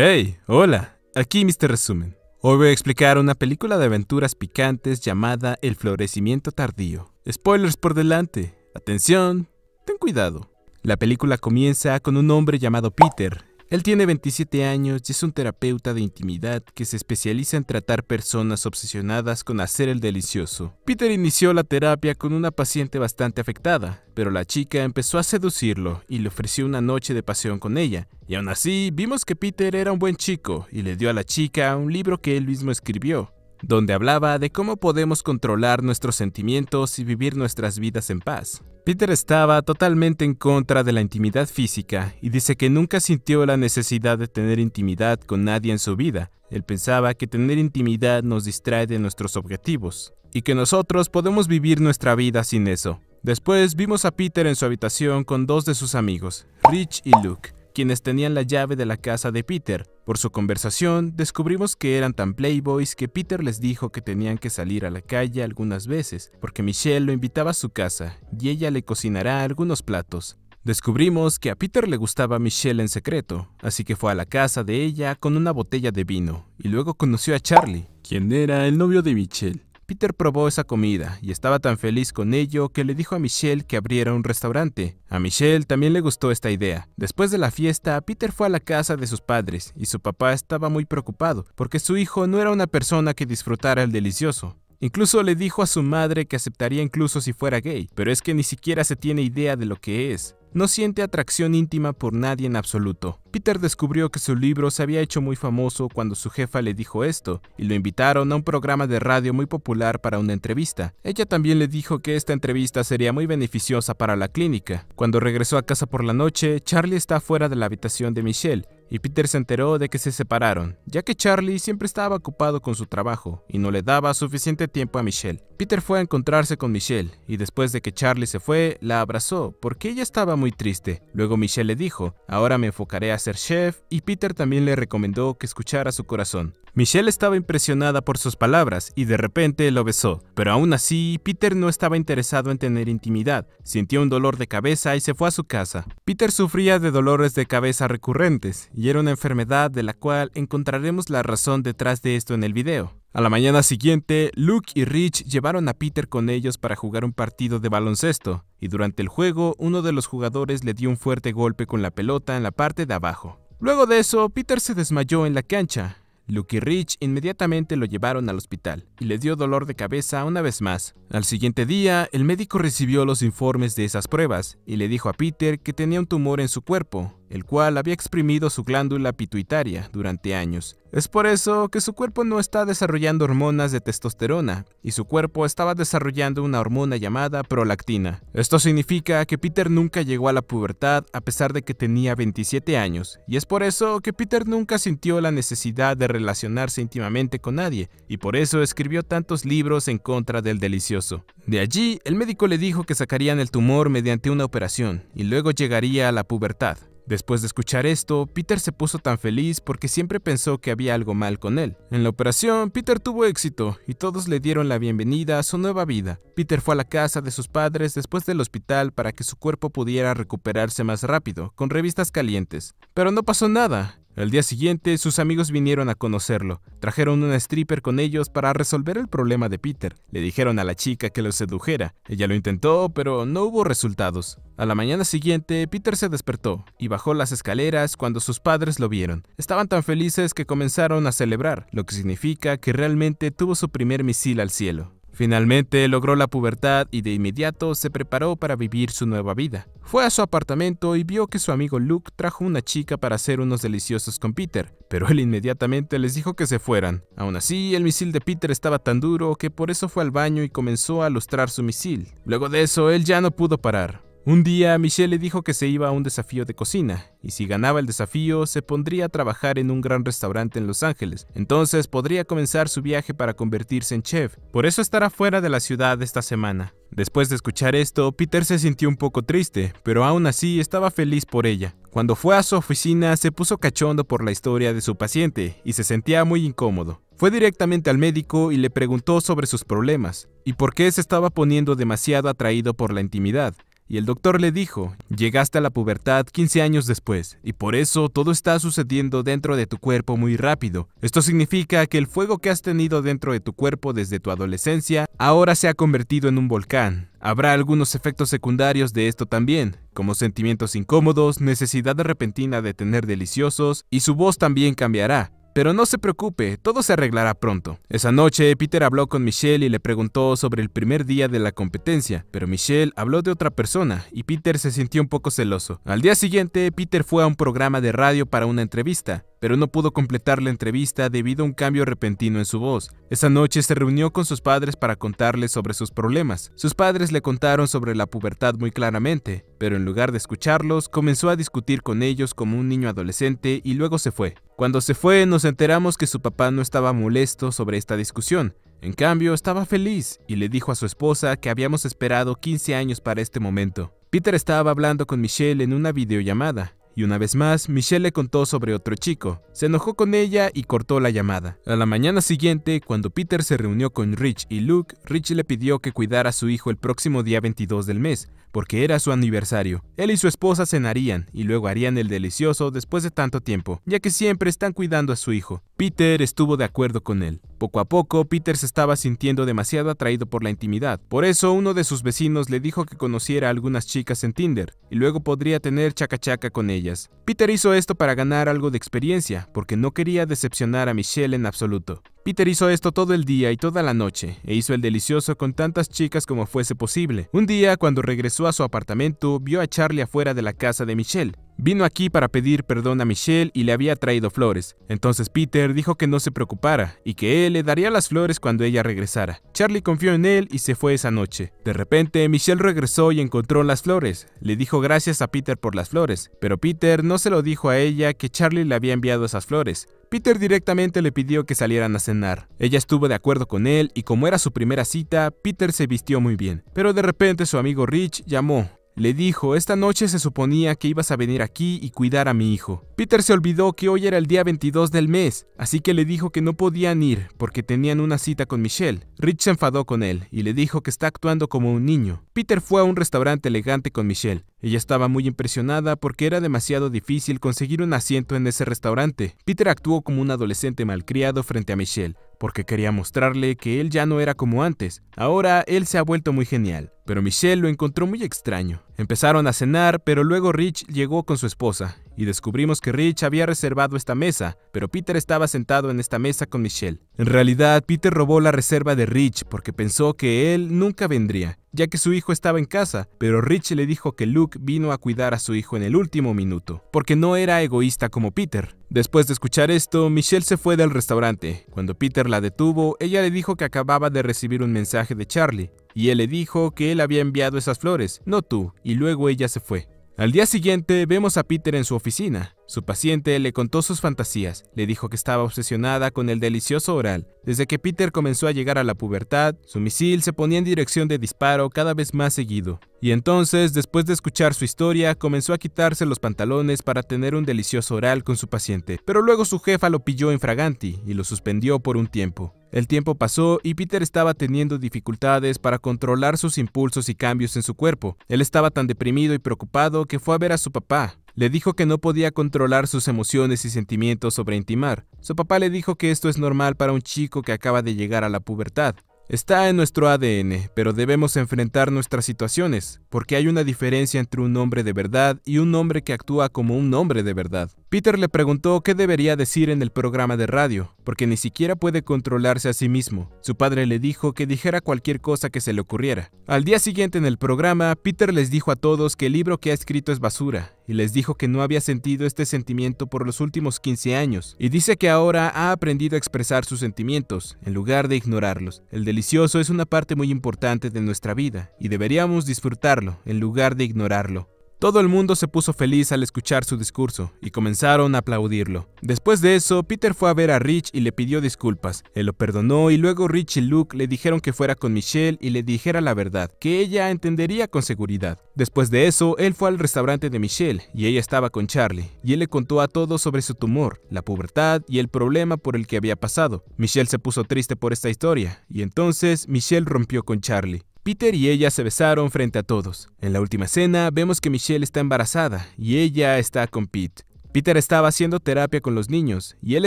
Hey, hola, aquí Mr. Resumen. Hoy voy a explicar una película de aventuras picantes llamada El florecimiento tardío. Spoilers por delante, atención, ten cuidado. La película comienza con un hombre llamado Peter, él tiene 27 años y es un terapeuta de intimidad que se especializa en tratar personas obsesionadas con hacer el delicioso. Peter inició la terapia con una paciente bastante afectada, pero la chica empezó a seducirlo y le ofreció una noche de pasión con ella. Y aún así, vimos que Peter era un buen chico y le dio a la chica un libro que él mismo escribió donde hablaba de cómo podemos controlar nuestros sentimientos y vivir nuestras vidas en paz. Peter estaba totalmente en contra de la intimidad física y dice que nunca sintió la necesidad de tener intimidad con nadie en su vida. Él pensaba que tener intimidad nos distrae de nuestros objetivos y que nosotros podemos vivir nuestra vida sin eso. Después vimos a Peter en su habitación con dos de sus amigos, Rich y Luke, quienes tenían la llave de la casa de Peter, por su conversación, descubrimos que eran tan playboys que Peter les dijo que tenían que salir a la calle algunas veces, porque Michelle lo invitaba a su casa y ella le cocinará algunos platos. Descubrimos que a Peter le gustaba Michelle en secreto, así que fue a la casa de ella con una botella de vino y luego conoció a Charlie, quien era el novio de Michelle. Peter probó esa comida y estaba tan feliz con ello que le dijo a Michelle que abriera un restaurante. A Michelle también le gustó esta idea. Después de la fiesta, Peter fue a la casa de sus padres y su papá estaba muy preocupado porque su hijo no era una persona que disfrutara el delicioso. Incluso le dijo a su madre que aceptaría incluso si fuera gay, pero es que ni siquiera se tiene idea de lo que es. No siente atracción íntima por nadie en absoluto. Peter descubrió que su libro se había hecho muy famoso cuando su jefa le dijo esto, y lo invitaron a un programa de radio muy popular para una entrevista. Ella también le dijo que esta entrevista sería muy beneficiosa para la clínica. Cuando regresó a casa por la noche, Charlie está fuera de la habitación de Michelle, y Peter se enteró de que se separaron, ya que Charlie siempre estaba ocupado con su trabajo y no le daba suficiente tiempo a Michelle. Peter fue a encontrarse con Michelle y después de que Charlie se fue, la abrazó porque ella estaba muy triste. Luego Michelle le dijo, ahora me enfocaré a ser chef y Peter también le recomendó que escuchara su corazón. Michelle estaba impresionada por sus palabras y de repente lo besó, pero aún así Peter no estaba interesado en tener intimidad, sintió un dolor de cabeza y se fue a su casa. Peter sufría de dolores de cabeza recurrentes y era una enfermedad de la cual encontraremos la razón detrás de esto en el video. A la mañana siguiente, Luke y Rich llevaron a Peter con ellos para jugar un partido de baloncesto, y durante el juego uno de los jugadores le dio un fuerte golpe con la pelota en la parte de abajo. Luego de eso, Peter se desmayó en la cancha, Luke y Rich inmediatamente lo llevaron al hospital y le dio dolor de cabeza una vez más. Al siguiente día, el médico recibió los informes de esas pruebas y le dijo a Peter que tenía un tumor en su cuerpo, el cual había exprimido su glándula pituitaria durante años. Es por eso que su cuerpo no está desarrollando hormonas de testosterona y su cuerpo estaba desarrollando una hormona llamada prolactina. Esto significa que Peter nunca llegó a la pubertad a pesar de que tenía 27 años y es por eso que Peter nunca sintió la necesidad de relacionarse íntimamente con nadie y por eso escribió tantos libros en contra del delicioso. De allí, el médico le dijo que sacarían el tumor mediante una operación y luego llegaría a la pubertad. Después de escuchar esto, Peter se puso tan feliz porque siempre pensó que había algo mal con él. En la operación, Peter tuvo éxito y todos le dieron la bienvenida a su nueva vida. Peter fue a la casa de sus padres después del hospital para que su cuerpo pudiera recuperarse más rápido, con revistas calientes. Pero no pasó nada, al día siguiente, sus amigos vinieron a conocerlo. Trajeron una stripper con ellos para resolver el problema de Peter. Le dijeron a la chica que lo sedujera. Ella lo intentó, pero no hubo resultados. A la mañana siguiente, Peter se despertó y bajó las escaleras cuando sus padres lo vieron. Estaban tan felices que comenzaron a celebrar, lo que significa que realmente tuvo su primer misil al cielo. Finalmente logró la pubertad y de inmediato se preparó para vivir su nueva vida. Fue a su apartamento y vio que su amigo Luke trajo una chica para hacer unos deliciosos con Peter, pero él inmediatamente les dijo que se fueran. Aún así, el misil de Peter estaba tan duro que por eso fue al baño y comenzó a lustrar su misil. Luego de eso, él ya no pudo parar. Un día Michelle le dijo que se iba a un desafío de cocina, y si ganaba el desafío se pondría a trabajar en un gran restaurante en Los Ángeles, entonces podría comenzar su viaje para convertirse en chef, por eso estará fuera de la ciudad esta semana. Después de escuchar esto, Peter se sintió un poco triste, pero aún así estaba feliz por ella. Cuando fue a su oficina se puso cachondo por la historia de su paciente y se sentía muy incómodo. Fue directamente al médico y le preguntó sobre sus problemas y por qué se estaba poniendo demasiado atraído por la intimidad y el doctor le dijo, llegaste a la pubertad 15 años después, y por eso todo está sucediendo dentro de tu cuerpo muy rápido. Esto significa que el fuego que has tenido dentro de tu cuerpo desde tu adolescencia ahora se ha convertido en un volcán. Habrá algunos efectos secundarios de esto también, como sentimientos incómodos, necesidad repentina de tener deliciosos, y su voz también cambiará pero no se preocupe, todo se arreglará pronto. Esa noche, Peter habló con Michelle y le preguntó sobre el primer día de la competencia, pero Michelle habló de otra persona y Peter se sintió un poco celoso. Al día siguiente, Peter fue a un programa de radio para una entrevista, pero no pudo completar la entrevista debido a un cambio repentino en su voz. Esa noche se reunió con sus padres para contarles sobre sus problemas. Sus padres le contaron sobre la pubertad muy claramente, pero en lugar de escucharlos, comenzó a discutir con ellos como un niño adolescente y luego se fue. Cuando se fue, nos enteramos que su papá no estaba molesto sobre esta discusión, en cambio, estaba feliz y le dijo a su esposa que habíamos esperado 15 años para este momento. Peter estaba hablando con Michelle en una videollamada. Y una vez más, Michelle le contó sobre otro chico. Se enojó con ella y cortó la llamada. A la mañana siguiente, cuando Peter se reunió con Rich y Luke, Rich le pidió que cuidara a su hijo el próximo día 22 del mes, porque era su aniversario. Él y su esposa cenarían y luego harían el delicioso después de tanto tiempo, ya que siempre están cuidando a su hijo. Peter estuvo de acuerdo con él. Poco a poco, Peter se estaba sintiendo demasiado atraído por la intimidad. Por eso, uno de sus vecinos le dijo que conociera algunas chicas en Tinder y luego podría tener chacachaca con ellas. Peter hizo esto para ganar algo de experiencia, porque no quería decepcionar a Michelle en absoluto. Peter hizo esto todo el día y toda la noche, e hizo el delicioso con tantas chicas como fuese posible. Un día, cuando regresó a su apartamento, vio a Charlie afuera de la casa de Michelle. Vino aquí para pedir perdón a Michelle y le había traído flores. Entonces Peter dijo que no se preocupara y que él le daría las flores cuando ella regresara. Charlie confió en él y se fue esa noche. De repente, Michelle regresó y encontró las flores. Le dijo gracias a Peter por las flores, pero Peter no se lo dijo a ella que Charlie le había enviado esas flores. Peter directamente le pidió que salieran a cenar. Ella estuvo de acuerdo con él y como era su primera cita, Peter se vistió muy bien. Pero de repente su amigo Rich llamó. Le dijo, esta noche se suponía que ibas a venir aquí y cuidar a mi hijo. Peter se olvidó que hoy era el día 22 del mes, así que le dijo que no podían ir porque tenían una cita con Michelle. Rich se enfadó con él y le dijo que está actuando como un niño. Peter fue a un restaurante elegante con Michelle, ella estaba muy impresionada porque era demasiado difícil conseguir un asiento en ese restaurante. Peter actuó como un adolescente malcriado frente a Michelle, porque quería mostrarle que él ya no era como antes. Ahora él se ha vuelto muy genial, pero Michelle lo encontró muy extraño. Empezaron a cenar, pero luego Rich llegó con su esposa, y descubrimos que Rich había reservado esta mesa, pero Peter estaba sentado en esta mesa con Michelle. En realidad, Peter robó la reserva de Rich porque pensó que él nunca vendría, ya que su hijo estaba en casa, pero Rich le dijo que Luke vino a cuidar a su hijo en el último minuto, porque no era egoísta como Peter. Después de escuchar esto, Michelle se fue del restaurante. Cuando Peter la detuvo, ella le dijo que acababa de recibir un mensaje de Charlie, y él le dijo que él había enviado esas flores, no tú, y luego ella se fue. Al día siguiente vemos a Peter en su oficina. Su paciente le contó sus fantasías, le dijo que estaba obsesionada con el delicioso oral. Desde que Peter comenzó a llegar a la pubertad, su misil se ponía en dirección de disparo cada vez más seguido. Y entonces, después de escuchar su historia, comenzó a quitarse los pantalones para tener un delicioso oral con su paciente, pero luego su jefa lo pilló en fraganti y lo suspendió por un tiempo. El tiempo pasó y Peter estaba teniendo dificultades para controlar sus impulsos y cambios en su cuerpo. Él estaba tan deprimido y preocupado que fue a ver a su papá, le dijo que no podía controlar sus emociones y sentimientos sobre intimar. Su papá le dijo que esto es normal para un chico que acaba de llegar a la pubertad. Está en nuestro ADN, pero debemos enfrentar nuestras situaciones, porque hay una diferencia entre un hombre de verdad y un hombre que actúa como un hombre de verdad. Peter le preguntó qué debería decir en el programa de radio, porque ni siquiera puede controlarse a sí mismo. Su padre le dijo que dijera cualquier cosa que se le ocurriera. Al día siguiente en el programa, Peter les dijo a todos que el libro que ha escrito es basura, y les dijo que no había sentido este sentimiento por los últimos 15 años, y dice que ahora ha aprendido a expresar sus sentimientos, en lugar de ignorarlos. El delicioso es una parte muy importante de nuestra vida, y deberíamos disfrutarlo, en lugar de ignorarlo. Todo el mundo se puso feliz al escuchar su discurso y comenzaron a aplaudirlo. Después de eso, Peter fue a ver a Rich y le pidió disculpas. Él lo perdonó y luego Rich y Luke le dijeron que fuera con Michelle y le dijera la verdad, que ella entendería con seguridad. Después de eso, él fue al restaurante de Michelle y ella estaba con Charlie, y él le contó a todos sobre su tumor, la pubertad y el problema por el que había pasado. Michelle se puso triste por esta historia, y entonces Michelle rompió con Charlie. Peter y ella se besaron frente a todos. En la última escena vemos que Michelle está embarazada y ella está con Pete. Peter estaba haciendo terapia con los niños y él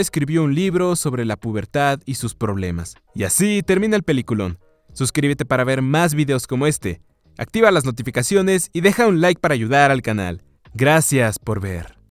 escribió un libro sobre la pubertad y sus problemas. Y así termina el peliculón. Suscríbete para ver más videos como este. Activa las notificaciones y deja un like para ayudar al canal. Gracias por ver.